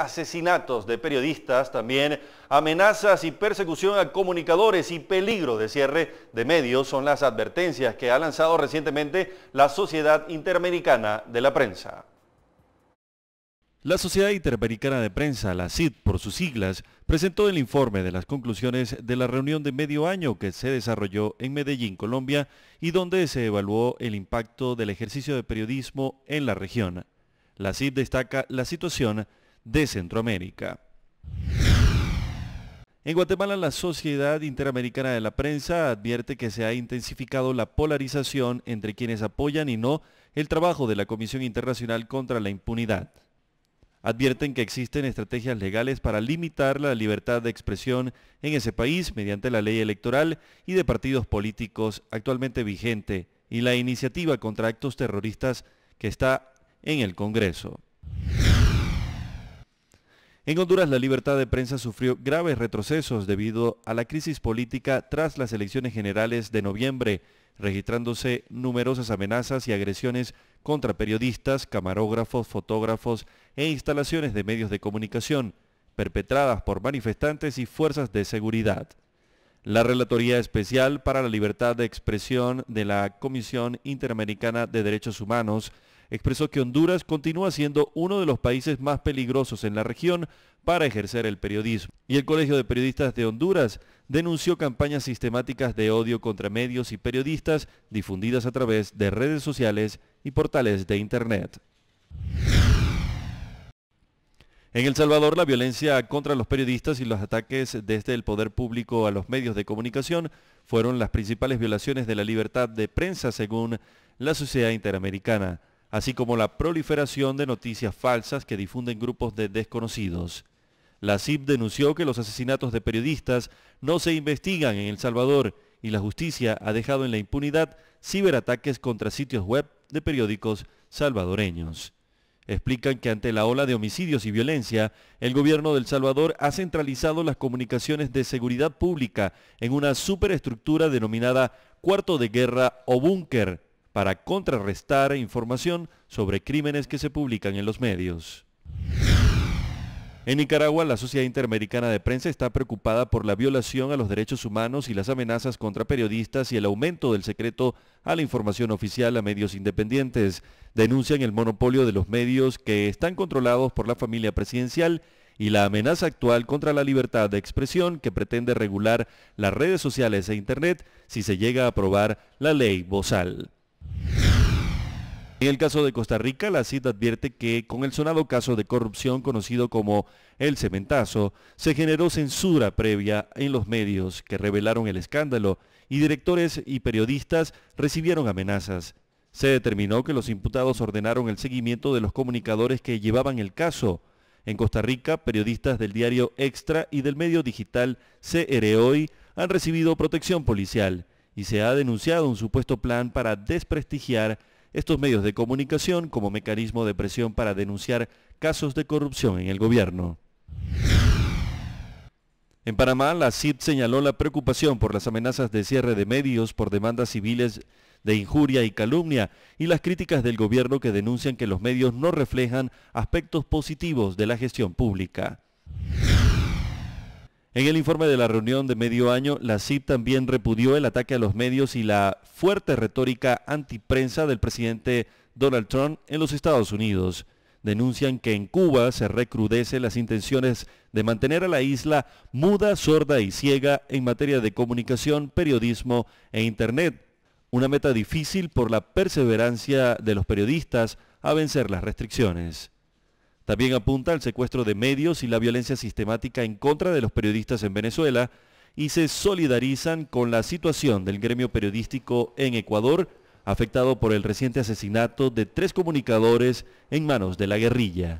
asesinatos de periodistas, también amenazas y persecución a comunicadores y peligro de cierre de medios son las advertencias que ha lanzado recientemente la Sociedad Interamericana de la Prensa. La Sociedad Interamericana de Prensa, la CID por sus siglas, presentó el informe de las conclusiones de la reunión de medio año que se desarrolló en Medellín, Colombia, y donde se evaluó el impacto del ejercicio de periodismo en la región. La CID destaca la situación de Centroamérica. En Guatemala, la Sociedad Interamericana de la Prensa advierte que se ha intensificado la polarización entre quienes apoyan y no el trabajo de la Comisión Internacional contra la Impunidad. Advierten que existen estrategias legales para limitar la libertad de expresión en ese país mediante la ley electoral y de partidos políticos actualmente vigente y la iniciativa contra actos terroristas que está en el Congreso. En Honduras la libertad de prensa sufrió graves retrocesos debido a la crisis política tras las elecciones generales de noviembre, registrándose numerosas amenazas y agresiones contra periodistas, camarógrafos, fotógrafos e instalaciones de medios de comunicación, perpetradas por manifestantes y fuerzas de seguridad. La Relatoría Especial para la Libertad de Expresión de la Comisión Interamericana de Derechos Humanos expresó que Honduras continúa siendo uno de los países más peligrosos en la región para ejercer el periodismo. Y el Colegio de Periodistas de Honduras denunció campañas sistemáticas de odio contra medios y periodistas difundidas a través de redes sociales y portales de Internet. En El Salvador, la violencia contra los periodistas y los ataques desde el poder público a los medios de comunicación fueron las principales violaciones de la libertad de prensa según la sociedad interamericana, así como la proliferación de noticias falsas que difunden grupos de desconocidos. La CIP denunció que los asesinatos de periodistas no se investigan en El Salvador y la justicia ha dejado en la impunidad ciberataques contra sitios web de periódicos salvadoreños explican que ante la ola de homicidios y violencia, el gobierno del Salvador ha centralizado las comunicaciones de seguridad pública en una superestructura denominada cuarto de guerra o búnker para contrarrestar información sobre crímenes que se publican en los medios. En Nicaragua, la Sociedad Interamericana de Prensa está preocupada por la violación a los derechos humanos y las amenazas contra periodistas y el aumento del secreto a la información oficial a medios independientes. Denuncian el monopolio de los medios que están controlados por la familia presidencial y la amenaza actual contra la libertad de expresión que pretende regular las redes sociales e Internet si se llega a aprobar la ley Bozal. En el caso de Costa Rica, la CID advierte que con el sonado caso de corrupción conocido como el cementazo, se generó censura previa en los medios que revelaron el escándalo y directores y periodistas recibieron amenazas. Se determinó que los imputados ordenaron el seguimiento de los comunicadores que llevaban el caso. En Costa Rica, periodistas del diario Extra y del medio digital CROI Hoy han recibido protección policial y se ha denunciado un supuesto plan para desprestigiar estos medios de comunicación como mecanismo de presión para denunciar casos de corrupción en el gobierno. En Panamá, la CID señaló la preocupación por las amenazas de cierre de medios por demandas civiles de injuria y calumnia y las críticas del gobierno que denuncian que los medios no reflejan aspectos positivos de la gestión pública. En el informe de la reunión de medio año, la CIP también repudió el ataque a los medios y la fuerte retórica antiprensa del presidente Donald Trump en los Estados Unidos. Denuncian que en Cuba se recrudecen las intenciones de mantener a la isla muda, sorda y ciega en materia de comunicación, periodismo e Internet. Una meta difícil por la perseverancia de los periodistas a vencer las restricciones. También apunta al secuestro de medios y la violencia sistemática en contra de los periodistas en Venezuela y se solidarizan con la situación del gremio periodístico en Ecuador, afectado por el reciente asesinato de tres comunicadores en manos de la guerrilla.